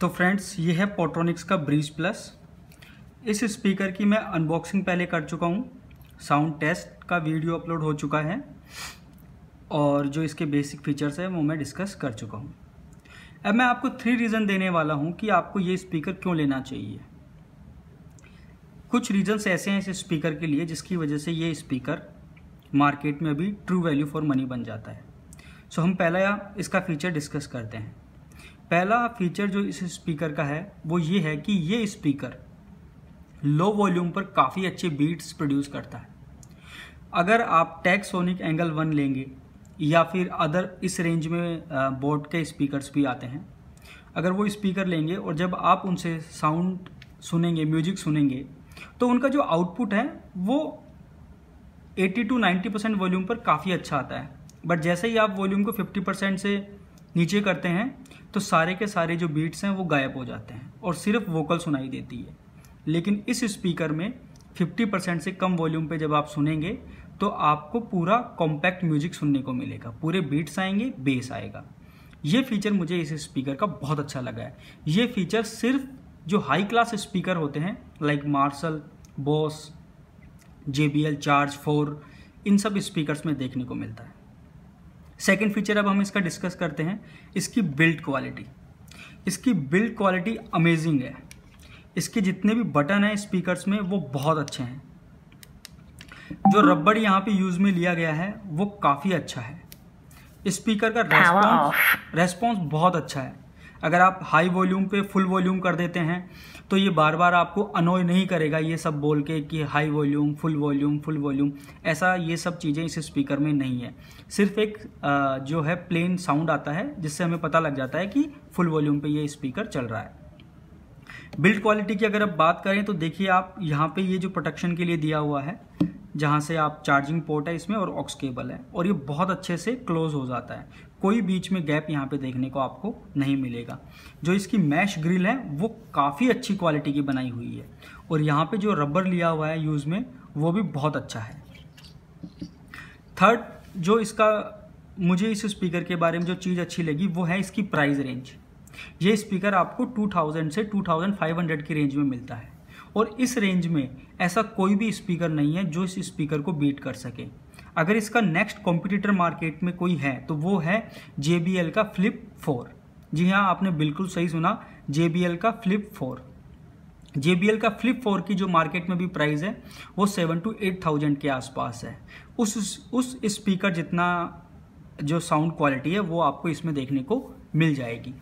तो फ्रेंड्स ये है पोट्रॉनिक्स का ब्रीज प्लस इस स्पीकर की मैं अनबॉक्सिंग पहले कर चुका हूँ साउंड टेस्ट का वीडियो अपलोड हो चुका है और जो इसके बेसिक फीचर्स हैं वो मैं डिस्कस कर चुका हूँ अब मैं आपको थ्री रीज़न देने वाला हूँ कि आपको ये स्पीकर क्यों लेना चाहिए कुछ रीजन्स ऐसे हैं इस स्पीकर के लिए जिसकी वजह से ये स्पीकर मार्केट में अभी ट्रू वैल्यू फॉर मनी बन जाता है सो so, हम पहला इसका फीचर डिस्कस करते हैं पहला फीचर जो इस स्पीकर का है वो ये है कि ये स्पीकर लो वॉल्यूम पर काफ़ी अच्छे बीट्स प्रोड्यूस करता है अगर आप टैक्सोनिक एंगल वन लेंगे या फिर अदर इस रेंज में बोट के स्पीकर्स भी आते हैं अगर वो स्पीकर लेंगे और जब आप उनसे साउंड सुनेंगे म्यूजिक सुनेंगे तो उनका जो आउटपुट है वो 80 टू 90 परसेंट वॉल्यूम पर काफ़ी अच्छा आता है बट जैसे ही आप वॉल्यूम को 50 परसेंट से नीचे करते हैं तो सारे के सारे जो बीट्स हैं वो गायब हो जाते हैं और सिर्फ वोकल सुनाई देती है लेकिन इस स्पीकर में 50 परसेंट से कम वॉल्यूम पे जब आप सुनेंगे तो आपको पूरा कॉम्पैक्ट म्यूजिक सुनने को मिलेगा पूरे बीट्स आएंगे बेस आएगा ये फीचर मुझे इस स्पीकर का बहुत अच्छा लगा है ये फीचर सिर्फ जो हाई क्लास स्पीकर होते हैं like Marshall Bose J B L charge four इन सब स्पीकर्स में देखने को मिलता है सेकेंड फीचर अब हम इसका डिस्कस करते हैं इसकी बिल्ड क्वालिटी इसकी बिल्ड क्वालिटी अमेजिंग है इसके जितने भी बटन हैं स्पीकर्स में वो बहुत अच्छे हैं जो रबड़ यहाँ पे यूज़ में लिया गया है वो काफ़ी अच्छा है स्पीकर का रेस्पॉन्स रेस्पॉन्स बहुत अच्छा है अगर आप हाई वॉल्यूम पे फुल वॉल्यूम कर देते हैं तो ये बार बार आपको अनोय नहीं करेगा ये सब बोल के कि high volume full volume full volume ऐसा ये सब चीज़ें इस स्पीकर में नहीं है सिर्फ एक जो है प्लेन साउंड आता है जिससे हमें पता लग जाता है कि फुल वॉल्यूम पे ये स्पीकर चल रहा है बिल्ड क्वालिटी की अगर आप बात करें तो देखिए आप यहाँ पर ये जो प्रोटेक्शन के लिए दिया हुआ है जहाँ से आप चार्जिंग पोर्ट है इसमें और ऑक्स केबल है और ये बहुत अच्छे से क्लोज हो जाता है कोई बीच में गैप यहाँ पे देखने को आपको नहीं मिलेगा जो इसकी मैश ग्रिल है वो काफ़ी अच्छी क्वालिटी की बनाई हुई है और यहाँ पे जो रबर लिया हुआ है यूज़ में वो भी बहुत अच्छा है थर्ड जो इसका मुझे इस स्पीकर के बारे में जो चीज़ अच्छी लगी वो है इसकी प्राइस रेंज ये स्पीकर आपको 2000 से 2500 की रेंज में मिलता है और इस रेंज में ऐसा कोई भी स्पीकर नहीं है जो इस स्पीकर को बीट कर सके अगर इसका नेक्स्ट कॉम्पिटिटर मार्केट में कोई है तो वो है जे का फ्लिप फोर जी हाँ आपने बिल्कुल सही सुना जे का फ्लिप फोर जे का फ्लिप फोर की जो मार्केट में भी प्राइस है वो सेवन टू एट थाउजेंड के आसपास है उस उस स्पीकर जितना जो साउंड क्वालिटी है वो आपको इसमें देखने को मिल जाएगी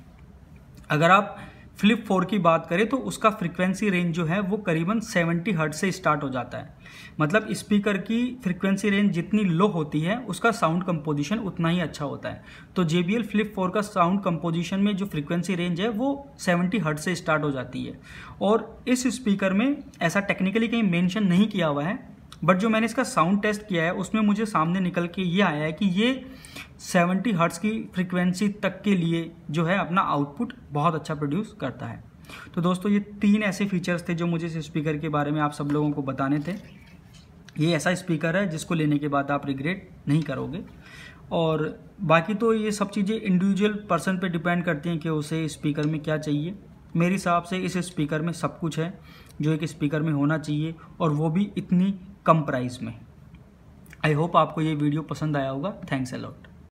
अगर आप फ्लिप फोर की बात करें तो उसका फ्रिक्वेंसी रेंज जो है वो करीबन 70 हर्ट से स्टार्ट हो जाता है मतलब स्पीकर की फ्रीक्वेंसी रेंज जितनी लो होती है उसका साउंड कंपोजिशन उतना ही अच्छा होता है तो J B L flip four का साउंड कंपोजिशन में जो फ्रीक्वेंसी रेंज है वो 70 हर्ट से स्टार्ट हो जाती है और इस स्पीकर में ऐसा टेक्निकली कहीं मैंशन नहीं किया हुआ है बट जो मैंने इसका साउंड टेस्ट किया है उसमें मुझे सामने निकल के ये आया है कि ये सेवेंटी हर्ट्स की फ्रिक्वेंसी तक के लिए जो है अपना आउटपुट बहुत अच्छा प्रोड्यूस करता है तो दोस्तों ये तीन ऐसे फीचर्स थे जो मुझे इस स्पीकर के बारे में आप सब लोगों को बताने थे ये ऐसा स्पीकर है जिसको लेने के बाद आप रिग्रेट नहीं करोगे और बाकी तो ये सब चीज़ें इंडिविजुअल पर्सन पे डिपेंड करती हैं कि उसे स्पीकर में क्या चाहिए मेरे हिसाब से इस स्पीकर में सब कुछ है जो एक स्पीकर में होना चाहिए और वो भी इतनी कम प्राइस में आई होप आपको ये वीडियो पसंद आया होगा थैंक्स अलॉट